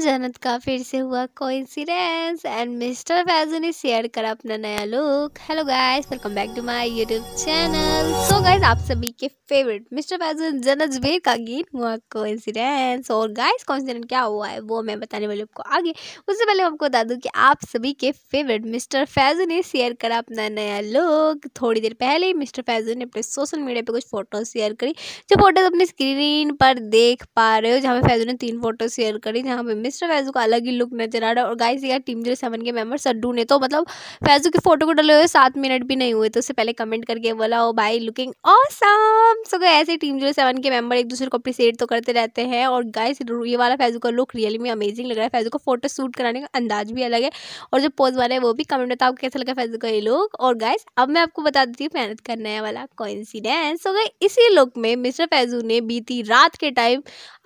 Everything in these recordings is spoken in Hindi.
जन्नत का फिर से हुआ कोइंसिडेंस एंड मिस्टर फैजो ने शेयर करा अपना नया look hello guys welcome back to my YouTube channel so guys आप सभी के फेवरेट मिस्टर फैजो एंड जन्नत जुबेर का गीत हुआ कोइंसिडेंस और गाइस कोइंसिडेंट क्या हुआ है वो मैं बताने वाली आपको आगे उससे पहले आपको बता दूँ कि आप सभी के फेवरेट मिस्टर फैजो ने शेयर करा अपना नया लुक थोड़ी देर पहले ही मिस्टर फैजो ने अपने सोशल मीडिया पर कुछ फोटोज शेयर करी जो फोटोज अपनी स्क्रीन पर देख पा रहे हो जहाँ पे फैजो ने तीन फोटो शेयर करी जहाँ पे मिस्टर फैजू का अलग ही लुक नजर आ रहा और गाइस यार टीम जीरो सेवन के मेंबर सड्डू ने तो मतलब फैजू की फोटो को डले हुए सात मिनट भी नहीं हुए तो उससे पहले कमेंट करके बोला ओ बाई लुकिंग ऑसम सको ऐसे टीम जीरो सेवन के मेंबर एक दूसरे को अप्रिसिएट तो करते रहते हैं और गाइस ये वाला फैजू का लुक रियली में अमेजिंग लग रहा है फैजू को फोटो शूट कराने का अंदाज भी अलग है और जो पोज वाला है वो भी कमेंट बताओ कैसा लगा फैजू का ये लुक और गाइस अब मैं आपको बता देती हूँ मेहनत करने वाला कोइंसिडेंस हो गए इसी लुक में मिस्टर फैजू ने बीती रात के टाइम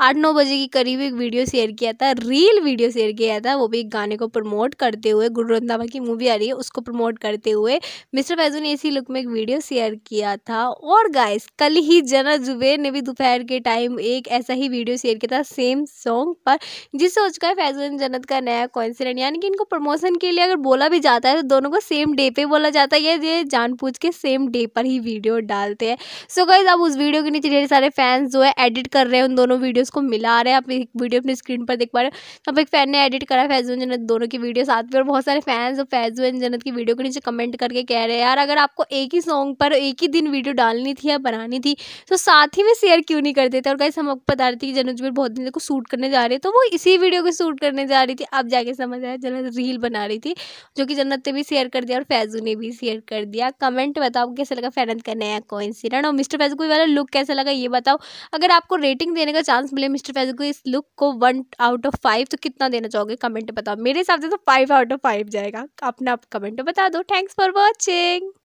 आठ नौ बजे के करीब एक वीडियो शेयर किया था रील वीडियो शेयर किया था वो भी एक गाने को प्रमोट करते हुए गुरु रंधावा की मूवी आ रही है उसको प्रमोट करते हुए मिस्टर फैजू ने इसी लुक में एक वीडियो शेयर किया था और गाइस कल ही ही जना जुबेर ने भी दोपहर के टाइम एक ऐसा ही वीडियो शेयर किया था सेम सॉन्ग पर जिससे हो चुका है फैजुल जन्नत का नया कॉन्सेंट यानी कि इनको प्रमोशन के लिए अगर बोला भी जाता है तो दोनों को सेम डे पे बोला जाता है या ये जानबूझ के सेम डे पर ही वीडियो डालते हैं सो गाइज अब उस वीडियो के नीचे ढेर सारे फैंस जो है एडिट कर रहे हैं उन दोनों वीडियोज़ को मिला रहे हैं आप एक वीडियो अपनी स्क्रीन पर देख पा रहे हो अब एक फैन ने एडिट करा फैजल जन्नत दोनों की वीडियो साथ में और बहुत सारे फैंस और फैजुल जन्नत की वीडियो के नीचे कमेंट करके कह रहे हैं यार अगर आपको एक ही सॉन्ग पर एक ही दिन वीडियो डालनी थी या बनानी थी तो साथ ही में शेयर क्यों नहीं कर देते और गाइस हम आपको बता रहे थे कि जनुजबीर बहुत दिन को सूट करने जा रहे तो वो इसी वीडियो को सूट करने जा रही थी अब जाके समझ आया जन्नत रील बना रही थी जो कि जन्नत ने भी शेयर कर दिया और फैजू ने भी शेयर कर दिया कमेंट बताओ कैसा लगा फैनत का नया कोइंसिडेंट और मिस्टर फैजू को वाला लुक कैसा लगा ये बताओ अगर आपको रेटिंग देने का चांस मिले मिस्टर फैजू को इस लुक को वन आउट ऑफ फाइव तो कितना देना चाहोगे कमेंट बताओ मेरे हिसाब से तो फाइव आउट ऑफ फाइव जाएगा अपना आप कमेंट तो बता दो थैंक्स फॉर वॉचिंग